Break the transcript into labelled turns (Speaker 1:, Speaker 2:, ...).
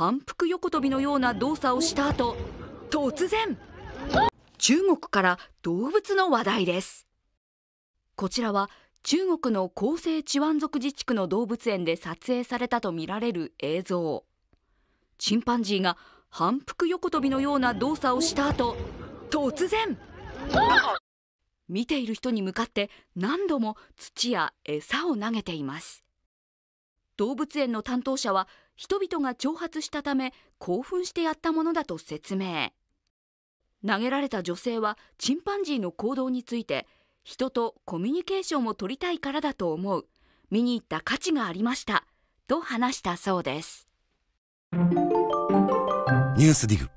Speaker 1: 反復横跳びのような動作をした後突然中国から動物の話題ですこちらは中国の広西チワン族自治区の動物園で撮影されたとみられる映像チンパンジーが反復横跳びのような動作をした後突然見ている人に向かって何度も土や餌を投げています動物園の担当者は人々が挑発したため興奮してやったものだと説明投げられた女性はチンパンジーの行動について人とコミュニケーションを取りたいからだと
Speaker 2: 思う見に行った価値がありましたと話したそうです
Speaker 3: ニ
Speaker 4: ュースディグ